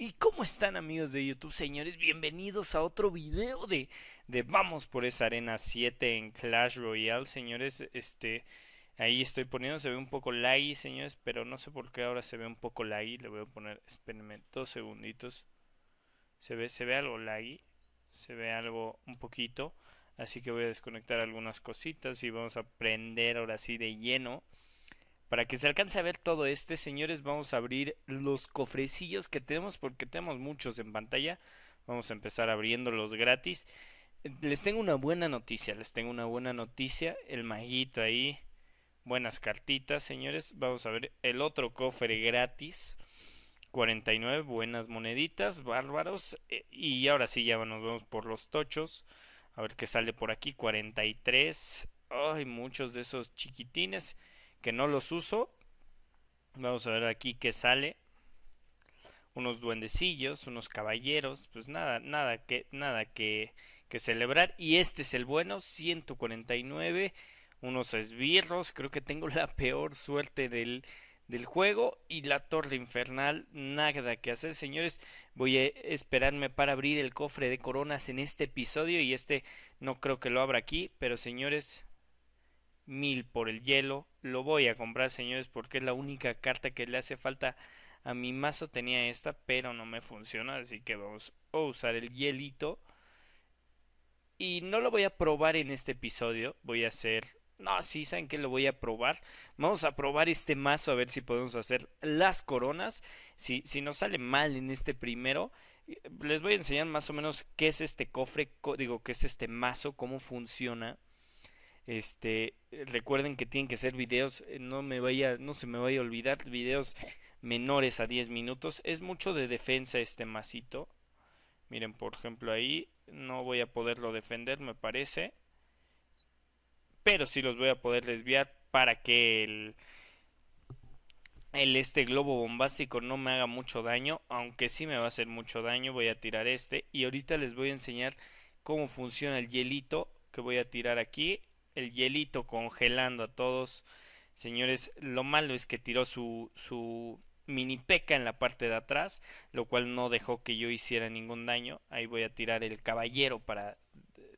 ¿Y cómo están amigos de YouTube, señores? Bienvenidos a otro video de, de Vamos por esa arena 7 en Clash Royale, señores. Este, ahí estoy poniendo, se ve un poco laggy, señores, pero no sé por qué ahora se ve un poco laggy. Le voy a poner, espérenme dos segunditos. Se ve, se ve algo laggy, se ve algo un poquito. Así que voy a desconectar algunas cositas y vamos a prender ahora sí de lleno para que se alcance a ver todo este, señores, vamos a abrir los cofrecillos que tenemos porque tenemos muchos en pantalla. Vamos a empezar abriéndolos gratis. Les tengo una buena noticia, les tengo una buena noticia. El maguito ahí. Buenas cartitas, señores. Vamos a ver el otro cofre gratis. 49 buenas moneditas, bárbaros. E, y ahora sí, ya nos vamos por los tochos. A ver qué sale por aquí. 43. Ay, muchos de esos chiquitines que no los uso. Vamos a ver aquí qué sale. Unos duendecillos, unos caballeros, pues nada, nada que, nada que, que celebrar. Y este es el bueno, 149, unos esbirros, creo que tengo la peor suerte del, del juego y la torre infernal, nada que hacer, señores. Voy a esperarme para abrir el cofre de coronas en este episodio y este no creo que lo abra aquí, pero señores, mil por el hielo. Lo voy a comprar, señores, porque es la única carta que le hace falta. A mi mazo tenía esta, pero no me funciona. Así que vamos a usar el hielito. Y no lo voy a probar en este episodio. Voy a hacer. No, sí, ¿saben que Lo voy a probar. Vamos a probar este mazo a ver si podemos hacer las coronas. Si, si nos sale mal en este primero, eh, les voy a enseñar más o menos qué es este cofre, digo, qué es este mazo, cómo funciona. Este, recuerden que tienen que ser videos, eh, no me vaya, no se me vaya a olvidar, videos menores a 10 minutos. Es mucho de defensa este masito. Miren, por ejemplo, ahí no voy a poderlo defender, me parece. Pero sí los voy a poder desviar para que el, el este globo bombástico no me haga mucho daño, aunque sí me va a hacer mucho daño, voy a tirar este y ahorita les voy a enseñar cómo funciona el hielito que voy a tirar aquí el hielito congelando a todos. Señores, lo malo es que tiró su, su mini peca en la parte de atrás, lo cual no dejó que yo hiciera ningún daño. Ahí voy a tirar el caballero para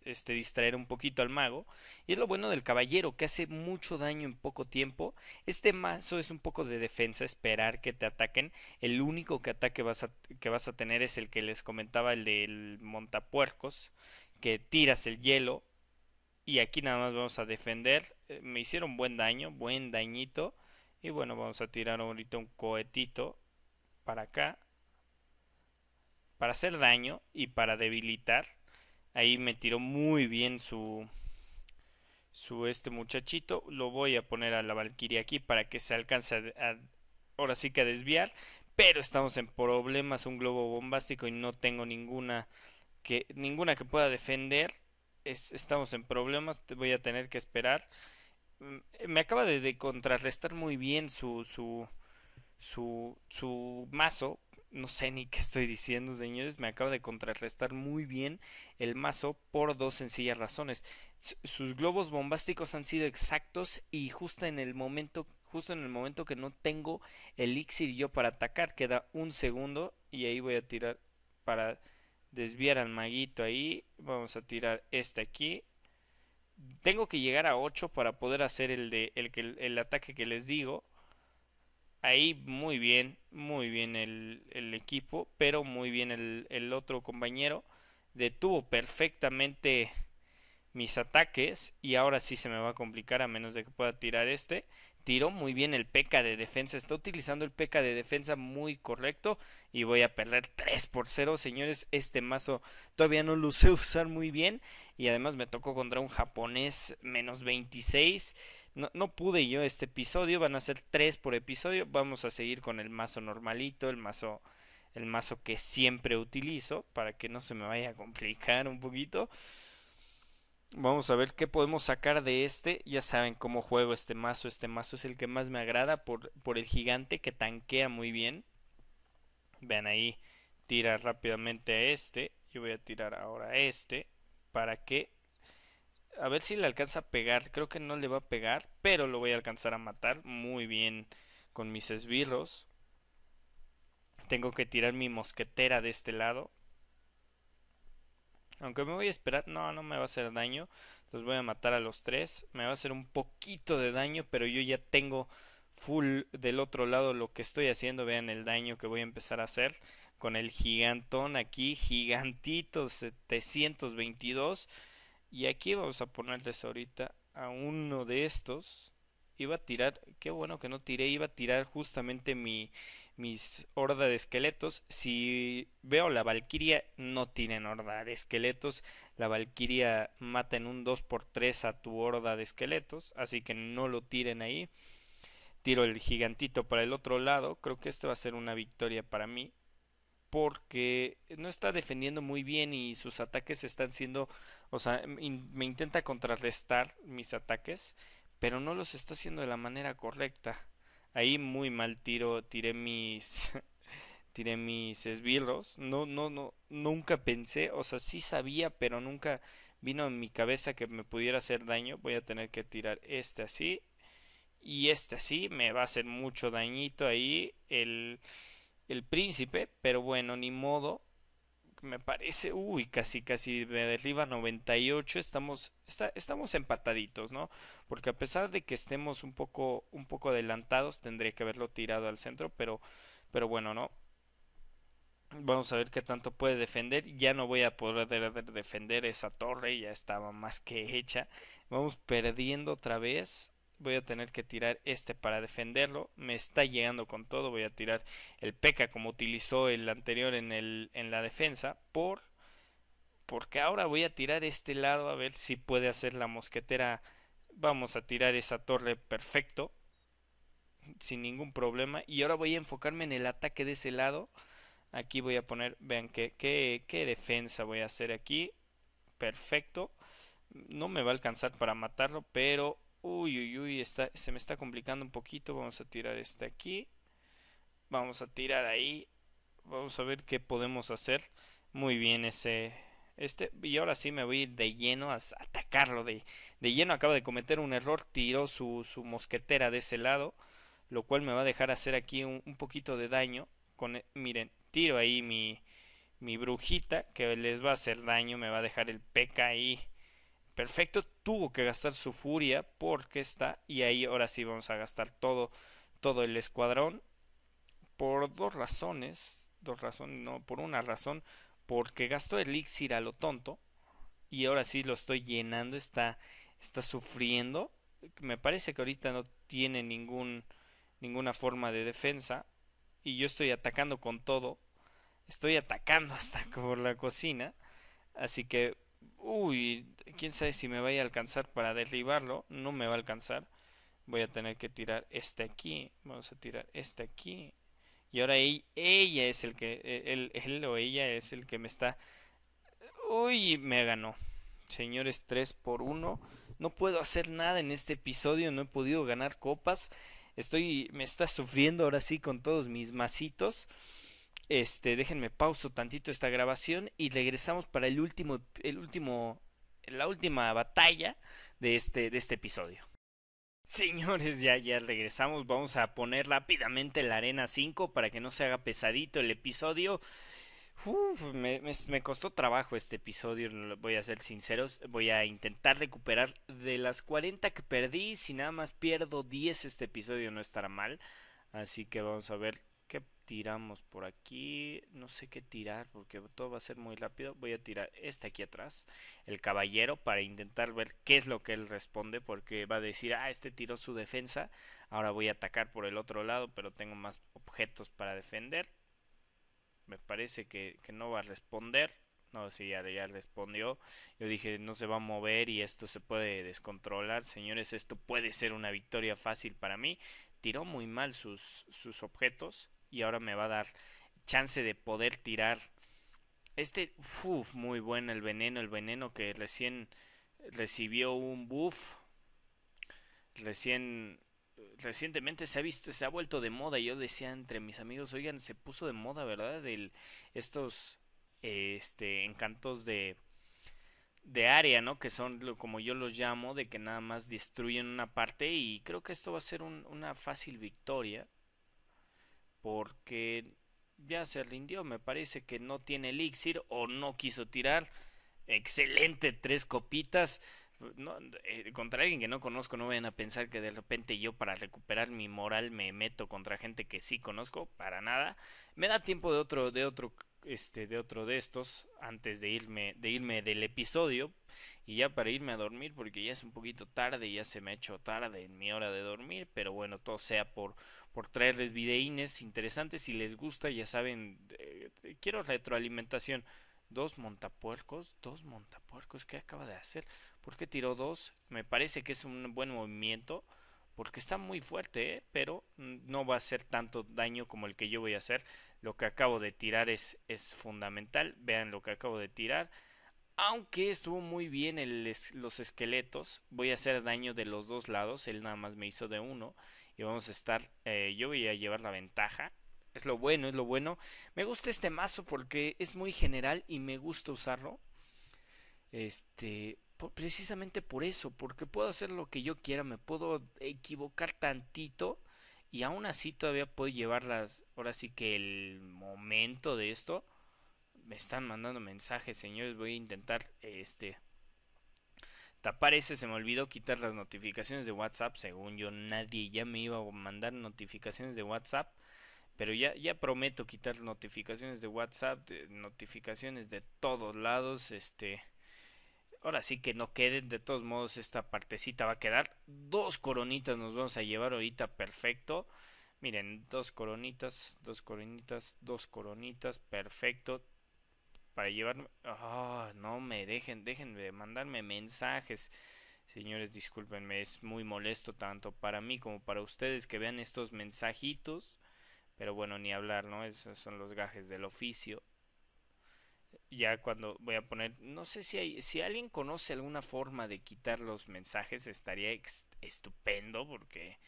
este, distraer un poquito al mago. Y es lo bueno del caballero, que hace mucho daño en poco tiempo. Este mazo es un poco de defensa, esperar que te ataquen. El único que ataque vas que vas a tener es el que les comentaba, el del montapuercos, que tiras el hielo y aquí nada más vamos a defender. Eh, me hicieron buen daño, buen dañito. Y bueno, vamos a tirar ahorita un cohetito para acá. Para hacer daño y para debilitar. Ahí me tiró muy bien su... Su este muchachito. Lo voy a poner a la valquiria aquí para que se alcance a, ahora sí que a desviar. Pero estamos en problemas. Un globo bombástico y no tengo ninguna que, ninguna que pueda defender estamos en problemas, voy a tener que esperar. Mm, me acaba de, contrarrestar muy bien su, su, su, mazo. No sé ni qué estoy diciendo, señores. Me acaba de contrarrestar muy bien el mazo por dos sencillas razones. Sus globos bombásticos han sido exactos y justo en el momento, justo en el momento que no tengo elixir yo para atacar, queda un segundo y ahí voy a tirar para desviar al maguito ahí. Vamos a tirar este aquí. Tengo que llegar a 8 para poder hacer el, de, el, el ataque que les digo. Ahí muy bien, muy bien el, el equipo, pero muy bien el, otro compañero. Detuvo perfectamente mis ataques y ahora sí se me va a complicar a menos de que pueda tirar este tiro muy bien el peca de defensa, está utilizando el peca de defensa muy correcto y voy a perder 3 por 0, señores, este mazo todavía no lo sé usar muy bien y además me tocó contra un japonés menos 26, no, pude yo este episodio, van a ser 3 por episodio, vamos a seguir con el mazo normalito, el mazo el mazo que siempre utilizo para que no se me vaya a complicar un poquito. Vamos a ver qué podemos sacar de este. Ya saben cómo juego este mazo. Este mazo es el que más me agrada por, por el gigante que tanquea muy bien. Vean ahí, tira rápidamente a este. Yo voy a tirar ahora a este. Para que... A ver si le alcanza a pegar. Creo que no le va a pegar. Pero lo voy a alcanzar a matar muy bien con mis esbirros. Tengo que tirar mi mosquetera de este lado. Aunque me voy a esperar, no, no me va a hacer daño. Los voy a matar a los tres. Me va a hacer un poquito de daño, pero yo ya tengo full del otro lado lo que estoy haciendo. Vean el daño que voy a empezar a hacer con el gigantón aquí, gigantito 722. Y aquí vamos a ponerles ahorita a uno de estos. Iba a tirar, qué bueno que no tiré, iba a tirar justamente mi, mis horda de esqueletos. Si veo la valquiria no tienen horda de esqueletos. La valquiria mata en un 2x3 a tu horda de esqueletos, así que no lo tiren ahí. Tiro el gigantito para el otro lado. Creo que esta va a ser una victoria para mí. Porque no está defendiendo muy bien y sus ataques están siendo. O sea, me intenta contrarrestar mis ataques. Pero no los está haciendo de la manera correcta. Ahí muy mal tiro, tiré mis tiré mis esbirros. No, no, no, nunca pensé, o sea, sí sabía, pero nunca vino en mi cabeza que me pudiera hacer daño. Voy a tener que tirar este así y este así. Me va a hacer mucho dañito ahí el, el príncipe, pero bueno, ni modo me parece, uy, casi, casi me derriba 98, estamos, está, estamos empataditos, ¿no? Porque a pesar de que estemos un poco, un poco adelantados, tendría que haberlo tirado al centro, pero, pero bueno, ¿no? Vamos a ver qué tanto puede defender. Ya no voy a poder defender esa torre, ya estaba más que hecha. Vamos perdiendo otra vez voy a tener que tirar este para defenderlo. Me está llegando con todo. Voy a tirar el P.K. como utilizó el anterior en, el, en la defensa. Por, porque ahora voy a tirar este lado a ver si puede hacer la mosquetera. Vamos a tirar esa torre perfecto. Sin ningún problema. Y ahora voy a enfocarme en el ataque de ese lado. Aquí voy a poner, vean qué, qué, qué defensa voy a hacer aquí. Perfecto. No me va a alcanzar para matarlo, pero Uy, uy, uy, está, se me está complicando un poquito. Vamos a tirar este aquí. Vamos a tirar ahí. Vamos a ver qué podemos hacer. Muy bien ese... Este, y ahora sí me voy de lleno a atacarlo. De, de lleno acaba de cometer un error. Tiró su, su, mosquetera de ese lado. Lo cual me va a dejar hacer aquí un, poquito de daño. Con, e, miren, tiro ahí mi, mi brujita. Que les va a hacer daño. Me va a dejar el peca ahí Perfecto tuvo que gastar su furia porque está y ahí ahora sí vamos a gastar todo todo el escuadrón por dos razones, dos razones, no, por una razón, porque gastó elixir a lo tonto y ahora sí lo estoy llenando, está está sufriendo. Me parece que ahorita no tiene ningún ninguna forma de defensa y yo estoy atacando con todo. Estoy atacando hasta por la cocina, así que Uy, quién sabe si me vaya a alcanzar para derribarlo. No me va a alcanzar. Voy a tener que tirar este aquí. Vamos a tirar este aquí. Y ahora ella es el que... E, él, o ella es el que me está... Uy, me ganó. Señores, 3 por 1. No puedo hacer nada en este episodio. No he podido ganar copas. Estoy... Me está sufriendo ahora sí con todos mis masitos. Este, déjenme pauso tantito esta grabación y regresamos para el último, el último, la última batalla de este, de este episodio. Señores, ya, ya regresamos. Vamos a poner rápidamente la arena 5 para que no se haga pesadito el episodio. me, costó trabajo este episodio, voy a ser sinceros. Voy a intentar recuperar de las 40 que perdí. Si nada más pierdo 10 este episodio no estará mal. Así que vamos a ver ¿Qué tiramos por aquí? No sé qué tirar porque todo va a ser muy rápido. Voy a tirar este aquí atrás, el caballero, para intentar ver qué es lo que él responde. Porque va a decir, ah, este tiró su defensa. Ahora voy a atacar por el otro lado, pero tengo más objetos para defender. Me parece que, no va a responder. No, sí, ya, ya, respondió. Yo dije, no se va a mover y esto se puede descontrolar. Señores, esto puede ser una victoria fácil para mí. Tiró muy mal sus, sus objetos y ahora me va a dar chance de poder tirar este muy bueno el veneno el veneno que recién recibió un buff recién recientemente se ha visto se ha vuelto de moda yo decía entre mis amigos oigan se puso de moda verdad de estos este encantos de de área, ¿no? Que son como yo los llamo, de que nada más destruyen una parte y creo que esto va a ser una fácil victoria porque ya se rindió, me parece que no tiene elixir o no quiso tirar. Excelente, tres copitas. Eh, contra alguien que no conozco, no vayan a pensar que de repente yo para recuperar mi moral me meto contra gente que sí conozco, para nada. Me da tiempo de otro, de otro este, de otro de estos antes de irme, de irme del episodio y ya para irme a dormir porque ya es un poquito tarde, ya se me ha hecho tarde en mi hora de dormir, pero bueno, todo sea por, por traerles videínes interesantes, si les gusta ya saben, eh, eh, quiero retroalimentación. Dos montapuercos, dos montapuercos, ¿qué acaba de hacer? porque qué tiró dos? Me parece que es un buen movimiento porque está muy fuerte, ¿eh? pero no va a hacer tanto daño como el que yo voy a hacer. Lo que acabo de tirar es, es fundamental, vean lo que acabo de tirar. Aunque estuvo muy bien los esqueletos, voy a hacer daño de los dos lados, él nada más me hizo de uno. Y vamos a estar, eh, yo voy a llevar la ventaja, es lo bueno, es lo bueno. Me gusta este mazo porque es muy general y me gusta usarlo. Este, precisamente por eso, porque puedo hacer lo que yo quiera, me puedo equivocar tantito y aún así todavía puedo llevarlas, ahora sí que el momento de esto, me están mandando mensajes, señores, voy a intentar este tapar ese, se me olvidó quitar las notificaciones de WhatsApp, según yo nadie ya me iba a mandar notificaciones de WhatsApp, pero ya, ya prometo quitar notificaciones de WhatsApp, notificaciones de todos lados, este ahora sí que no queden. De todos modos, esta partecita va a quedar. Dos coronitas nos vamos a llevar ahorita perfecto. Miren, dos coronitas, dos coronitas, dos coronitas, perfecto. Para llevarme... Oh, no me dejen, déjenme de mandarme mensajes. Señores, discúlpenme, es muy molesto tanto para mí como para ustedes que vean estos mensajitos. Pero bueno, ni hablar, ¿no? Esos son los gajes del oficio ya cuando voy a poner, no sé si si alguien conoce alguna forma de quitar los mensajes, estaría estupendo porque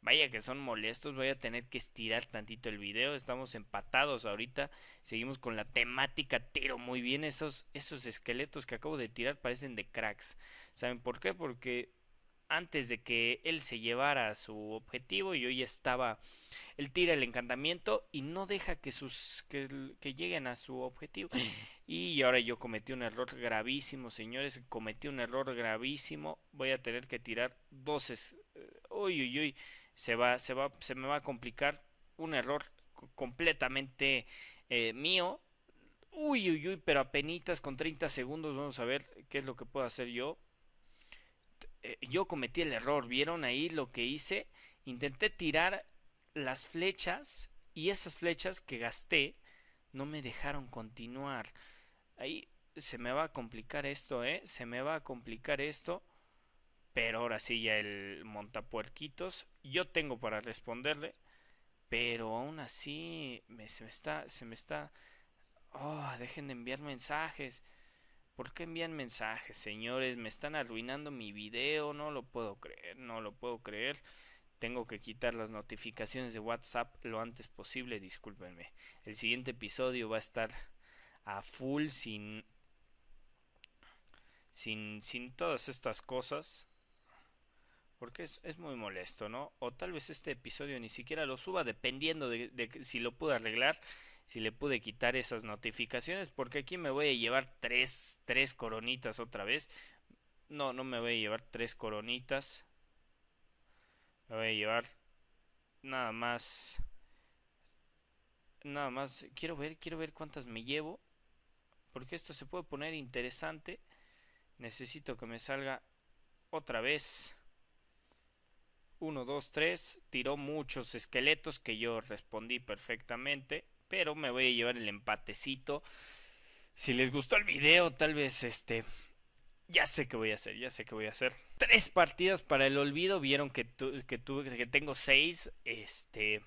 vaya que son molestos, voy a tener que estirar tantito el video, estamos empatados ahorita, seguimos con la temática, tiro muy bien, esos, esos esqueletos que acabo de tirar parecen de cracks, ¿saben por qué? Porque antes de que él se llevara a su objetivo y hoy estaba él tira el encantamiento y no deja que sus que, lleguen a su objetivo y ahora yo cometí un error gravísimo señores cometí un error gravísimo voy a tener que tirar dos uy uy uy se va se va se me va a complicar un error completamente eh, mío uy uy uy pero a con 30 segundos vamos a ver qué es lo que puedo hacer yo eh, yo cometí el error, ¿vieron ahí lo que hice? Intenté tirar las flechas y esas flechas que gasté no me dejaron continuar. Ahí se me va a complicar esto, ¿eh? Se me va a complicar esto. Pero ahora sí ya el montapuerquitos. Yo tengo para responderle. Pero aún así se me está... Se me está... Oh, dejen de enviar mensajes. ¿Por qué envían mensajes, señores? Me están arruinando mi video, no lo puedo creer, no lo puedo creer. Tengo que quitar las notificaciones de WhatsApp lo antes posible, discúlpenme. El siguiente episodio va a estar a full sin sin sin todas estas cosas. Porque es, muy molesto, ¿no? O tal vez este episodio ni siquiera lo suba, dependiendo de, si lo puedo arreglar si le pude quitar esas notificaciones, porque aquí me voy a llevar tres, coronitas otra vez. No, no me voy a llevar tres coronitas. Me voy a llevar nada más. Nada más. Quiero ver, quiero ver cuántas me llevo. Porque esto se puede poner interesante. Necesito que me salga otra vez. uno dos tres Tiró muchos esqueletos que yo respondí perfectamente pero me voy a llevar el empatecito. Si les gustó el video, tal vez este... Ya sé qué voy a hacer, ya sé qué voy a hacer. Tres partidas para el olvido. Vieron que, que, que tengo seis. Este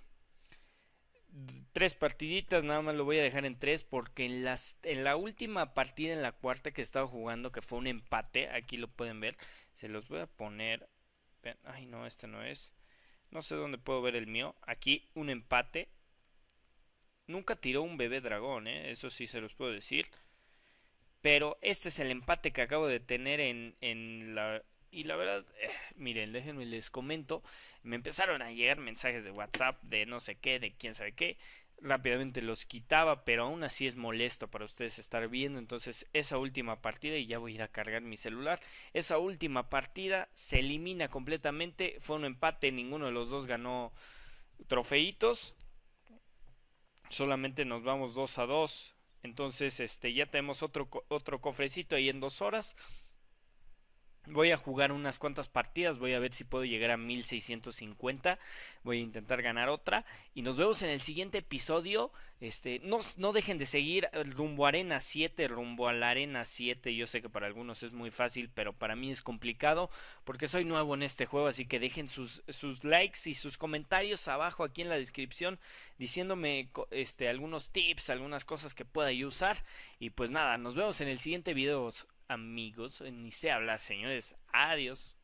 tres partiditas, nada más lo voy a dejar en tres porque en, las, en la última partida, en la cuarta que estaba jugando, que fue un empate, aquí lo pueden ver, se los voy a poner, ay no, este no es, no sé dónde puedo ver el mío, aquí un empate, Nunca tiró un bebé dragón, ¿eh? eso sí se los puedo decir. Pero este es el empate que acabo de tener en, la... Y la verdad, eh, miren, déjenme les comento. Me empezaron a llegar mensajes de WhatsApp, de no sé qué, de quién sabe qué. Rápidamente los quitaba, pero aún así es molesto para ustedes estar viendo. Entonces esa última partida, y ya voy a ir a cargar mi celular, esa última partida se elimina completamente. Fue un empate, ninguno de los dos ganó trofeitos solamente nos vamos dos a dos, Entonces, este, ya tenemos otro, otro cofrecito ahí en dos horas. Voy a jugar unas cuantas partidas, voy a ver si puedo llegar a 1650, voy a intentar ganar otra y nos vemos en el siguiente episodio. Este, no, no dejen de seguir rumbo a Arena 7, rumbo a la Arena 7. Yo sé que para algunos es muy fácil, pero para mí es complicado porque soy nuevo en este juego, así que dejen sus, likes y sus comentarios abajo aquí en la descripción diciéndome este, algunos tips, algunas cosas que pueda yo usar. Y pues nada, nos vemos en el siguiente video amigos, eh, ni se habla, señores. Adiós.